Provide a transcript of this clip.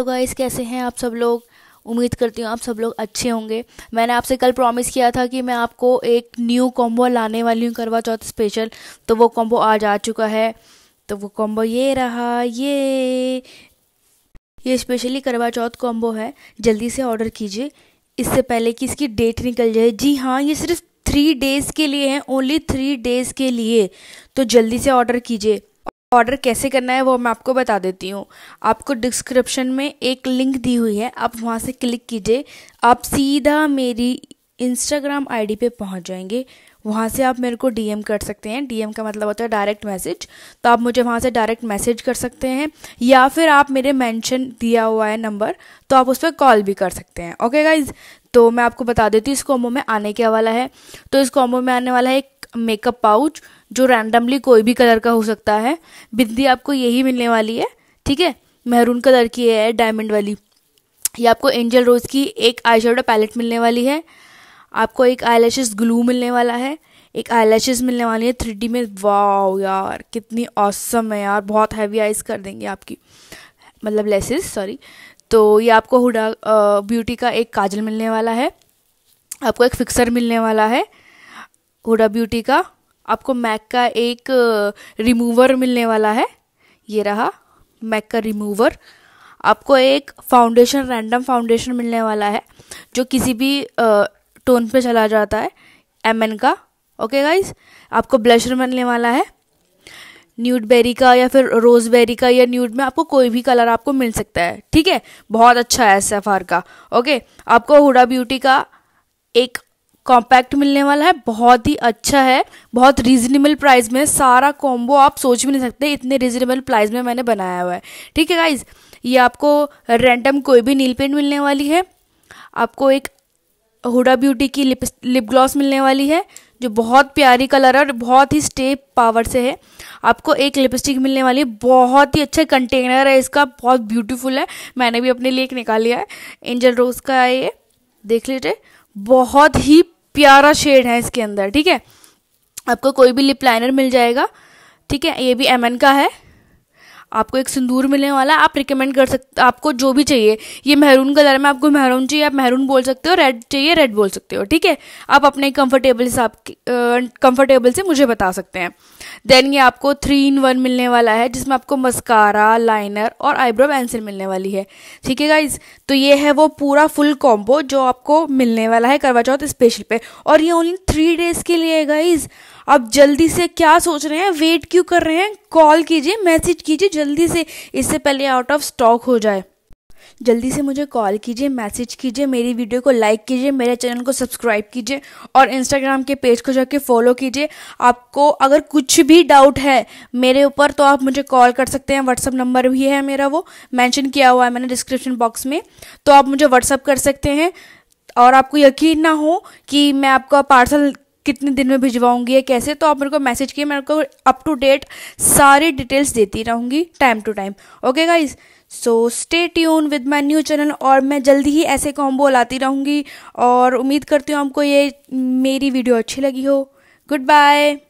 hello guys कैसे हैं आप सब लोग उम्मीद करती हूँ आप सब लोग अच्छे होंगे मैंने आपसे कल प्रॉमिस किया था कि मैं आपको एक न्यू कॉम्बो लाने वाली हूँ करवा चौथ स्पेशल तो वो कॉम्बो आज आ चुका है तो वो कॉम्बो ये रहा ये ये स्पेशली करवा चौथ कॉम्बो है जल्दी से ऑर्डर कीजिए इससे पहले कि इसकी डेट निकल जाए जी हाँ ये सिर्फ थ्री डेज़ के लिए हैं ओनली थ्री डेज़ के लिए तो जल्दी से ऑर्डर कीजिए ऑर्डर कैसे करना है वो मैं आपको बता देती हूँ आपको डिस्क्रिप्शन में एक लिंक दी हुई है आप वहाँ से क्लिक कीजिए आप सीधा मेरी इंस्टाग्राम आईडी पे पहुँच जाएंगे वहाँ से आप मेरे को डीएम कर सकते हैं डीएम का मतलब होता है डायरेक्ट मैसेज तो आप मुझे वहाँ से डायरेक्ट मैसेज कर सकते हैं या फिर आप मेरे मैंशन दिया हुआ है नंबर तो आप उस पर कॉल भी कर सकते हैं ओके गाइज तो मैं आपको बता देती हूँ इस कॉम्बो में आने क्या वाला है तो इस कॉम्बो में आने वाला है एक मेकअप पाउच जो रैंडमली कोई भी कलर का हो सकता है बिंदी आपको यही मिलने वाली है ठीक है मेहरून कलर की है डायमंड वाली ये आपको एंजल रोज़ की एक आई पैलेट मिलने वाली है आपको एक आई ग्लू मिलने वाला है एक आई मिलने वाली है थ्री में वाओ यार कितनी औसम है यार बहुत हैवी आइज कर देंगे आपकी मतलब लेसेस सॉरी तो ये आपको हुडा ब्यूटी का एक काजल मिलने वाला है आपको एक फिक्सर मिलने वाला है हुडा ब्यूटी का आपको मैक का एक रिमूवर मिलने वाला है ये रहा मैक का रिमूवर आपको एक फाउंडेशन रैंडम फाउंडेशन मिलने वाला है जो किसी भी टोन पे चला जाता है एम एन का ओके गाइज आपको ब्लशर मिलने वाला है न्यूड बेरी का या फिर रोज़ बेरी का या न्यूड में आपको कोई भी कलर आपको मिल सकता है ठीक है बहुत अच्छा है एस एफ आर का ओके आपको हुडा ब्यूटी का एक कॉम्पैक्ट मिलने वाला है बहुत ही अच्छा है बहुत रीजनेबल प्राइस में सारा कॉम्बो आप सोच भी नहीं सकते इतने रीजनेबल प्राइस में मैंने बनाया हुआ है ठीक है गाइज ये आपको रैंडम कोई भी नील पेंट मिलने वाली है आपको एक हुडा ब्यूटी की लिप लिप ग्लॉस मिलने वाली है जो बहुत प्यारी कलर है और बहुत ही स्टे पावर से है आपको एक लिपस्टिक मिलने वाली है बहुत ही अच्छा कंटेनर है इसका बहुत ब्यूटीफुल है मैंने भी अपने लिए एक निकाल लिया है एंजल रोज़ का है ये देख लीजिए बहुत ही प्यारा शेड है इसके अंदर ठीक है आपको कोई भी लिप लाइनर मिल जाएगा ठीक है ये भी एम का है आपको एक सिंदूर मिलने वाला आप रिकमेंड कर सकते आपको जो भी चाहिए ये मेहरून कलर में आपको मेहरून चाहिए आप महरून बोल सकते हो रेड चाहिए रेड बोल सकते हो ठीक है आप अपने कंफर्टेबल हिसाब कंफर्टेबल से मुझे बता सकते हैं देन ये आपको थ्री इन वन मिलने वाला है जिसमें आपको मस्कारा लाइनर और आईब्रो पेंसिल मिलने वाली है ठीक है गाइज तो ये है वो पूरा फुल कॉम्बो जो आपको मिलने वाला है करवा चौथ स्पेशल पे और ये ओनली थ्री डेज के लिए गाइज आप जल्दी से क्या सोच रहे हैं वेट क्यों कर रहे हैं कॉल कीजिए मैसेज कीजिए जल्दी से इससे पहले आउट ऑफ स्टॉक हो जाए जल्दी से मुझे कॉल कीजिए मैसेज कीजिए मेरी वीडियो को लाइक कीजिए मेरे चैनल को सब्सक्राइब कीजिए और इंस्टाग्राम के पेज को जाके फॉलो कीजिए आपको अगर कुछ भी डाउट है मेरे ऊपर तो आप मुझे कॉल कर सकते हैं व्हाट्सअप नंबर भी है मेरा वो मेंशन किया हुआ है मैंने डिस्क्रिप्शन बॉक्स में तो आप मुझे व्हाट्सअप कर सकते हैं और आपको यकीन ना हो कि मैं आपका पार्सल कितने दिन में भिजवाऊंगी या कैसे तो आप मेरे को मैसेज किए मैं आपको अप टू डेट सारी डिटेल्स देती रहूँगी time to time okay guys so stay tune with my new channel और मैं जल्दी ही ऐसे कॉम्बो लाती रहूँगी और उम्मीद करती हूँ आपको ये मेरी वीडियो अच्छी लगी हो गुड बाय